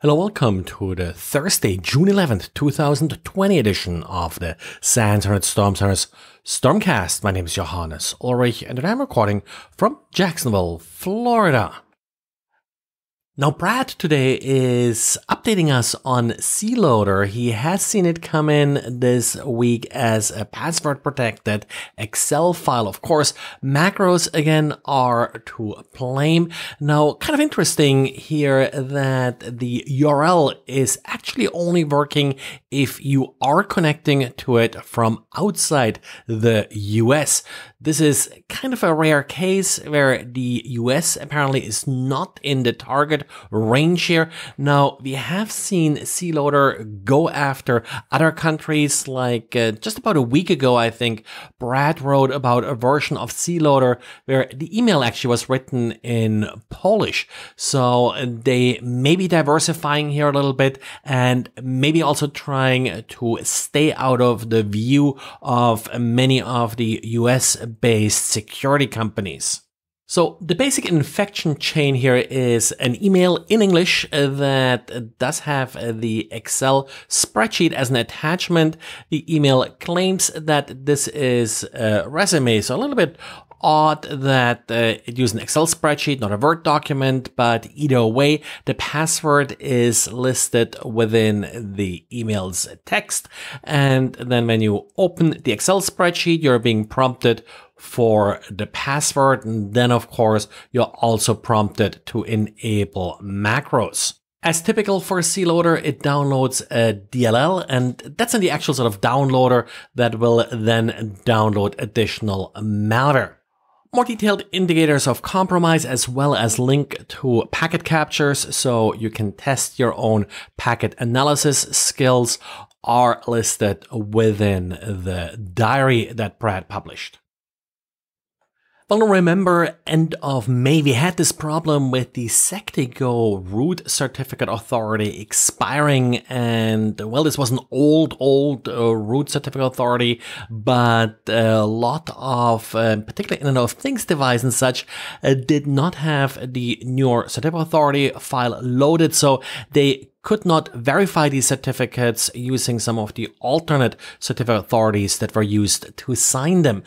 Hello, welcome to the Thursday, June 11th, 2020 edition of the Sands and Storm Center's Stormcast. My name is Johannes Ulrich, and I'm recording from Jacksonville, Florida. Now, Brad today is updating us on CLoader. He has seen it come in this week as a password protected Excel file. Of course, macros again are to blame. Now, kind of interesting here that the URL is actually only working if you are connecting to it from outside the US. This is kind of a rare case where the US apparently is not in the target range here. Now, we have seen Sea Loader go after other countries, like uh, just about a week ago, I think, Brad wrote about a version of Sea Loader where the email actually was written in Polish. So uh, they may be diversifying here a little bit and maybe also trying to stay out of the view of many of the US based security companies. So the basic infection chain here is an email in English that does have the Excel spreadsheet as an attachment. The email claims that this is a resume, so a little bit odd that uh, it used an Excel spreadsheet, not a Word document, but either way, the password is listed within the email's text. And then when you open the Excel spreadsheet, you're being prompted for the password. And then of course, you're also prompted to enable macros. As typical for a CLoader, it downloads a DLL, and that's in the actual sort of downloader that will then download additional malware more detailed indicators of compromise as well as link to packet captures so you can test your own packet analysis skills are listed within the diary that Brad published. Well, remember, end of May, we had this problem with the Sectigo root certificate authority expiring. And, well, this was an old, old uh, root certificate authority, but a uh, lot of, uh, particularly and of Things device and such, uh, did not have the newer certificate authority file loaded. So they could not verify these certificates using some of the alternate certificate authorities that were used to sign them.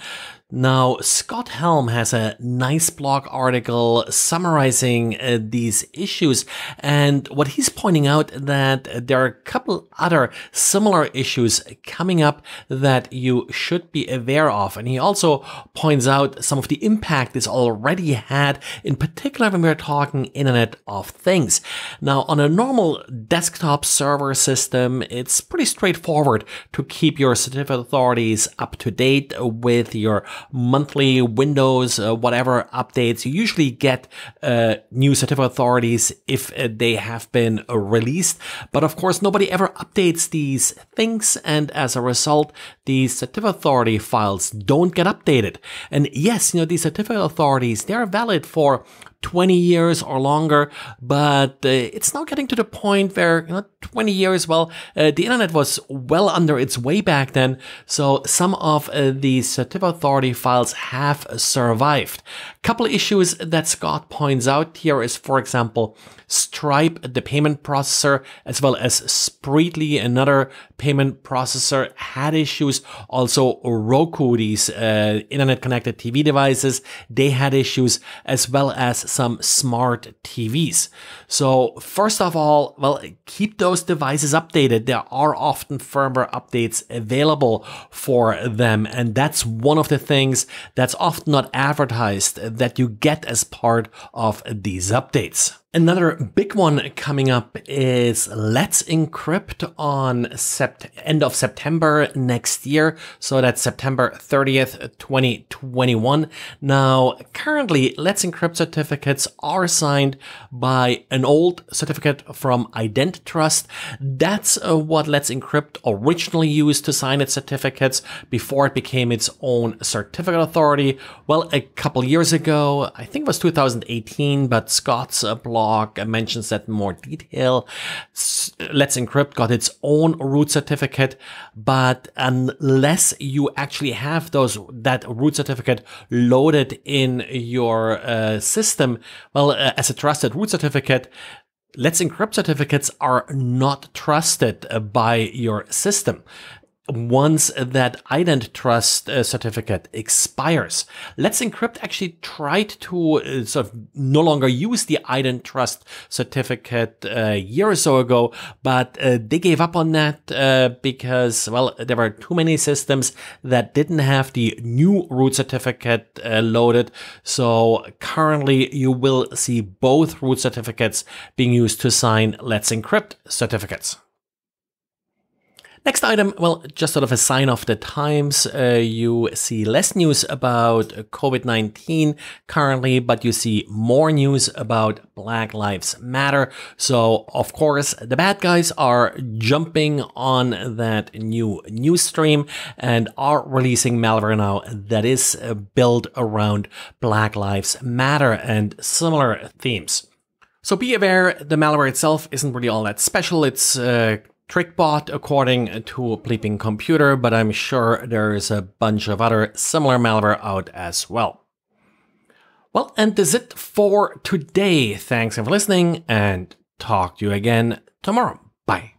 Now, Scott Helm has a nice blog article summarizing uh, these issues. And what he's pointing out that there are a couple other similar issues coming up that you should be aware of. And he also points out some of the impact this already had, in particular when we're talking Internet of Things. Now, on a normal desktop server system, it's pretty straightforward to keep your certificate authorities up to date with your monthly Windows, uh, whatever updates. You usually get uh, new certificate authorities if uh, they have been uh, released. But of course, nobody ever updates these things. And as a result, these certificate authority files don't get updated. And yes, you know, these certificate authorities, they're valid for 20 years or longer, but uh, it's now getting to the point where you know, 20 years, well, uh, the internet was well under its way back then. So some of uh, the certificate authority files have survived. A couple of issues that Scott points out here is, for example, Stripe, the payment processor, as well as Spreetly, another payment processor, had issues. Also, Roku, these uh, internet connected TV devices, they had issues, as well as some smart TVs. So, first of all, well, keep those devices updated. There are often firmware updates available for them, and that's one of the things things that's often not advertised that you get as part of these updates. Another big one coming up is Let's Encrypt on sept- end of September next year. So that's September 30th, 2021. Now, currently, Let's Encrypt certificates are signed by an old certificate from Trust. That's uh, what Let's Encrypt originally used to sign its certificates before it became its own certificate authority. Well, a couple years ago, I think it was 2018, but Scott's uh, blog blog mentions that in more detail. Let's Encrypt got its own root certificate, but unless you actually have those that root certificate loaded in your uh, system, well, uh, as a trusted root certificate, Let's Encrypt certificates are not trusted uh, by your system once that ident trust uh, certificate expires let's encrypt actually tried to uh, sort of no longer use the ident trust certificate a uh, year or so ago but uh, they gave up on that uh, because well there were too many systems that didn't have the new root certificate uh, loaded so currently you will see both root certificates being used to sign let's encrypt certificates Next item, well, just sort of a sign of the times. Uh, you see less news about COVID 19 currently, but you see more news about Black Lives Matter. So, of course, the bad guys are jumping on that new news stream and are releasing malware now that is uh, built around Black Lives Matter and similar themes. So be aware, the malware itself isn't really all that special. It's uh, TrickBot according to Bleeping Computer, but I'm sure there is a bunch of other similar malware out as well. Well, and that's it for today. Thanks for listening and talk to you again tomorrow. Bye.